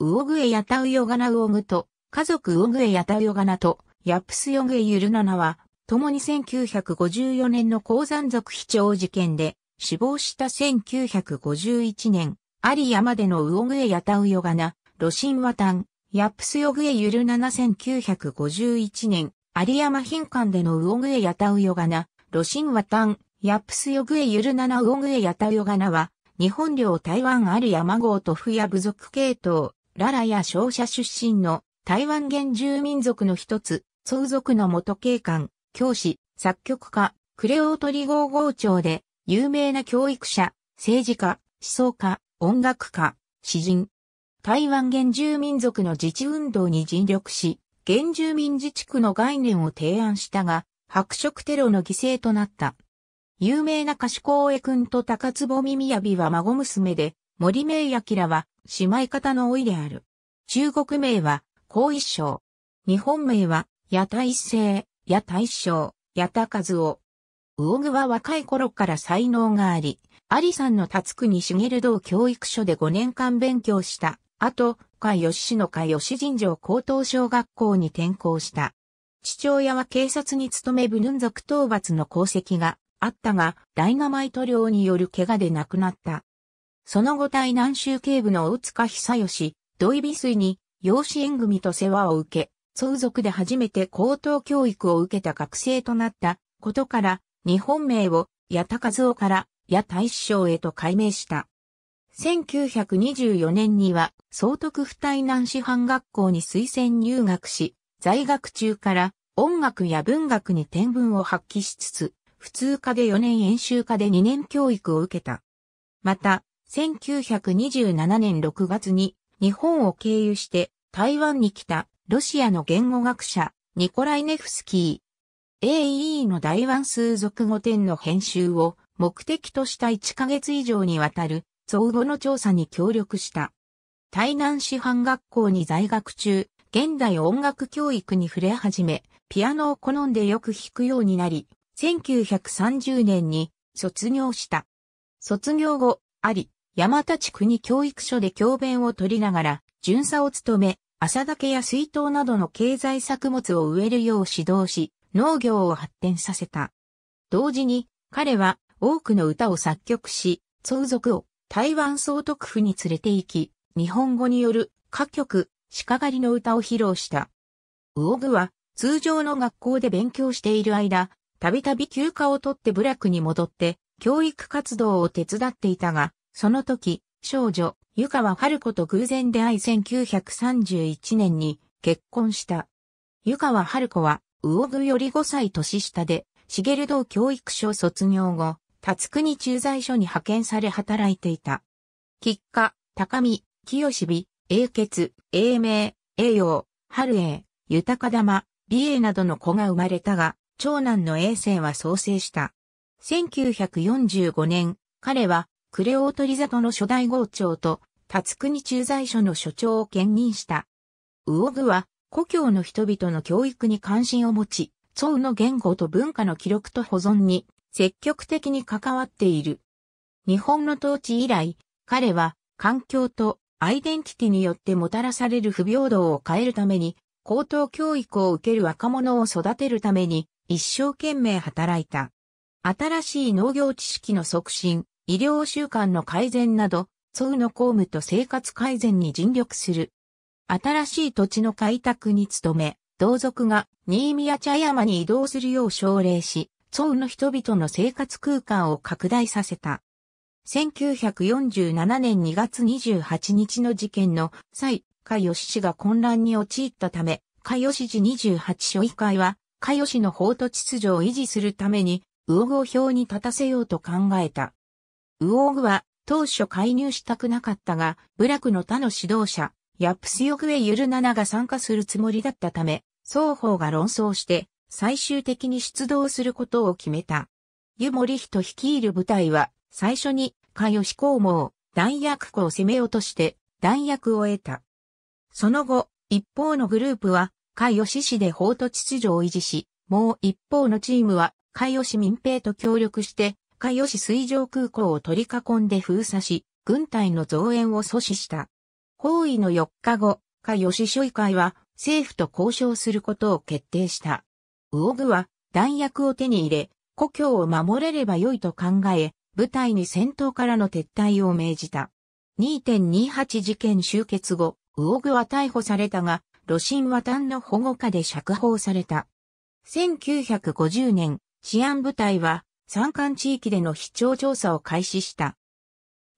ウオグエヤタウヨガナウオグと、家族ウオグエヤタウヨガナと、ヤップスヨグエユルナナは、共に1954年の鉱山族非長事件で、死亡した1951年、アリヤまでのウオグエヤタウヨガナ、ロシンワタン、ヤップスヨグエユルナナ1951年、アリヤマ貧間でのウオグエヤタウヨガナ、ロシンワタン、ヤップスヨグエユルナナウオグエヤタウヨガナは、日本領台湾ある山号と不や部族系統、ララや商社出身の台湾原住民族の一つ、相族の元警官、教師、作曲家、クレオートリ号号長で、有名な教育者、政治家、思想家、音楽家、詩人。台湾原住民族の自治運動に尽力し、原住民自治区の概念を提案したが、白色テロの犠牲となった。有名な歌手公栄君と高坪耳やびは孫娘で、森明明は姉妹方の老いである。中国名は、後一章。日本名は、矢田一世、矢田一矢田和夫。魚具は若い頃から才能があり、有さんの辰国茂道教育所で5年間勉強した。後、か吉野か吉神城高等小学校に転校した。父親は警察に勤め部軍属討伐の功績があったが、ダイナマイト量による怪我で亡くなった。その後台南州警部の大塚久義、土井美水に養子縁組と世話を受け、相続で初めて高等教育を受けた学生となったことから、日本名を矢高津夫から矢大匠へと改名した。1924年には、総督府台南師範学校に推薦入学し、在学中から音楽や文学に天文を発揮しつつ、普通科で4年演習科で2年教育を受けた。また、1927年6月に日本を経由して台湾に来たロシアの言語学者ニコライネフスキー。AE の台湾数族語典の編集を目的とした1ヶ月以上にわたる造語の調査に協力した。台南師範学校に在学中、現代音楽教育に触れ始め、ピアノを好んでよく弾くようになり、1930年に卒業した。卒業後、あり、山田地区に教育所で教鞭を取りながら、巡査を務め、朝竹や水筒などの経済作物を植えるよう指導し、農業を発展させた。同時に、彼は多くの歌を作曲し、相続を台湾総督府に連れて行き、日本語による歌曲、鹿狩りの歌を披露した。魚具は通常の学校で勉強している間、たびたび休暇を取って部落に戻って教育活動を手伝っていたが、その時、少女、湯川春子と偶然出会い1931年に結婚した。湯川春子は、魚具より5歳年下で、茂堂教育所卒業後、辰国駐在所に派遣され働いていた。吉家、高見、清美、英傑、英明、栄養、春栄、豊玉、美栄などの子が生まれたが、長男の栄生は創生した。1945年、彼はクレオートリザトの初代号長と、タツクニ駐在所の所長を兼任した。ウオグは、故郷の人々の教育に関心を持ち、宋の言語と文化の記録と保存に積極的に関わっている。日本の統治以来、彼は環境とアイデンティティによってもたらされる不平等を変えるために、高等教育を受ける若者を育てるために一生懸命働いた。新しい農業知識の促進、医療習慣の改善など、層の公務と生活改善に尽力する。新しい土地の開拓に努め、同族が新宮茶山に移動するよう奨励し、層の人々の生活空間を拡大させた。1947年2月28日の事件の際、加吉氏が混乱に陥ったため、加吉氏28所議会は、加吉の法と秩序を維持するために、魚合表に立たせようと考えた。ウオーグは当初介入したくなかったが、部落の他の指導者、ヤプスヨグエユルナナが参加するつもりだったため、双方が論争して、最終的に出動することを決めた。湯森人率いる部隊は、最初に、カヨシ公を弾薬庫を攻め落として、弾薬を得た。その後、一方のグループは、カヨシ市で法と秩序を維持し、もう一方のチームは、カヨシ民兵と協力して、カヨ水上空港を取り囲んで封鎖し、軍隊の増援を阻止した。包囲の4日後、カヨ諸位会は政府と交渉することを決定した。ウオグは弾薬を手に入れ、故郷を守れれば良いと考え、部隊に戦闘からの撤退を命じた。2.28事件終結後、ウオグは逮捕されたが、ロシンは単の保護下で釈放された。1950年、治安部隊は山間地域での視聴調査を開始した。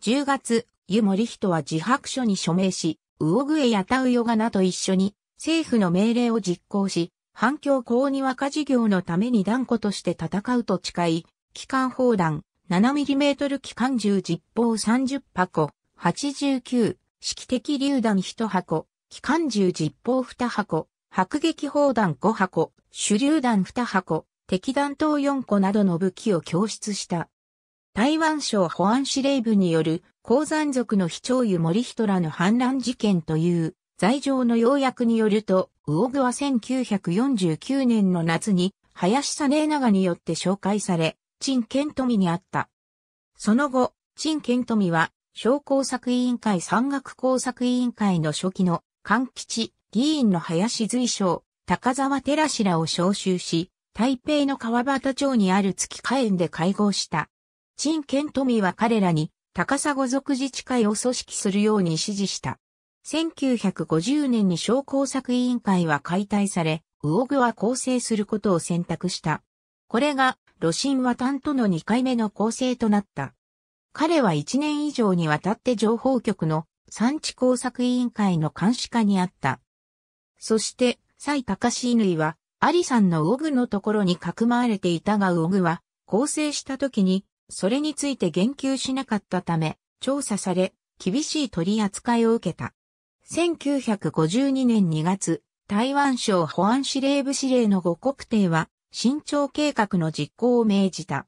10月、湯森人は自白書に署名し、魚グエやタウヨガなと一緒に政府の命令を実行し、反響高に和事業のために断固として戦うと誓い、機関砲弾 7mm 機関銃実砲30箱、89、式的榴弾1箱、機関銃実砲2箱、迫撃砲弾5箱、手榴弾2箱、敵弾頭4個などの武器を供出した。台湾省保安司令部による鉱山族の非長油森人らの反乱事件という罪状の要約によると、ウオグは1949年の夏に林さね長によって紹介され、陳健富にあった。その後、陳健富は、商工作委員会山岳工作委員会の初期の関吉議員の林随将、高沢寺氏らを招集し、台北の川端町にある月火園で会合した。陳建富は彼らに高砂族自治会を組織するように指示した。1950年に商工作委員会は解体され、魚具は構成することを選択した。これが、露心和担との2回目の構成となった。彼は1年以上にわたって情報局の産地工作委員会の監視下にあった。そして、蔡隆乾は、アリさんのオグのところにかくまわれていたがオグは、構成した時に、それについて言及しなかったため、調査され、厳しい取り扱いを受けた。1952年2月、台湾省保安司令部司令の五国艇は、新潮計画の実行を命じた。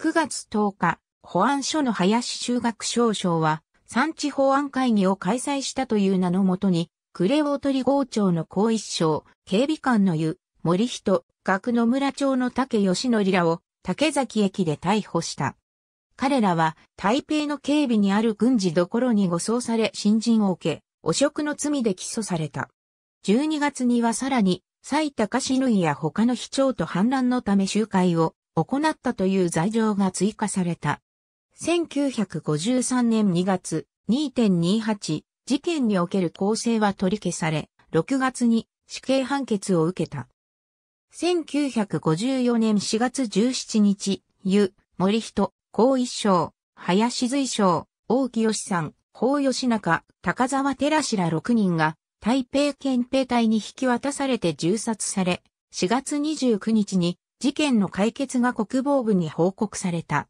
9月10日、保安署の林修学少将は、産地保安会議を開催したという名のもとに、クレオトリ号長の後一省、警備官の湯、森人、学野村町の竹義則らを竹崎駅で逮捕した。彼らは台北の警備にある軍事どころに護送され新人を受け、汚職の罪で起訴された。12月にはさらに、埼玉市類や他の市長と反乱のため集会を行ったという罪状が追加された。1953年2月2.28事件における構成は取り消され、6月に死刑判決を受けた。1954年4月17日、湯、森人、高一章、林随章、大木義さん、法吉中、高沢寺ら6人が、台北憲兵隊に引き渡されて銃殺され、4月29日に事件の解決が国防部に報告された。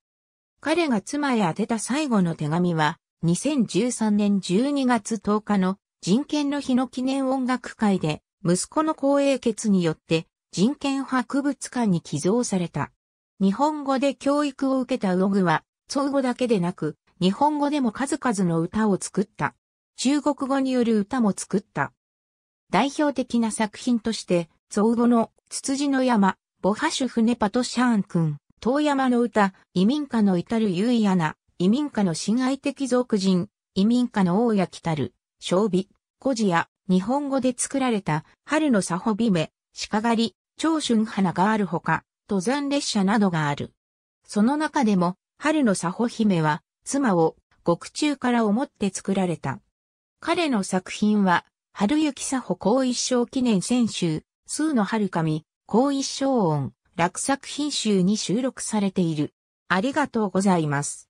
彼が妻へ宛てた最後の手紙は、2013年12月10日の人権の日の記念音楽会で、息子の公営決によって人権博物館に寄贈された。日本語で教育を受けたウォグは、祖語だけでなく、日本語でも数々の歌を作った。中国語による歌も作った。代表的な作品として、造語の、ツツジの山、ボハシュフネパトシャーン君、遠山の歌、移民家の至る優アナ、移民家の親愛的族人、移民家の大家来たる、小美、古事や、日本語で作られた、春のサホビメ、鹿狩り、長春花があるほか、登山列車などがある。その中でも、春の佐保姫は、妻を獄中から思って作られた。彼の作品は、春雪佐保後一生記念選集、数の春神、後一生音、落作品集に収録されている。ありがとうございます。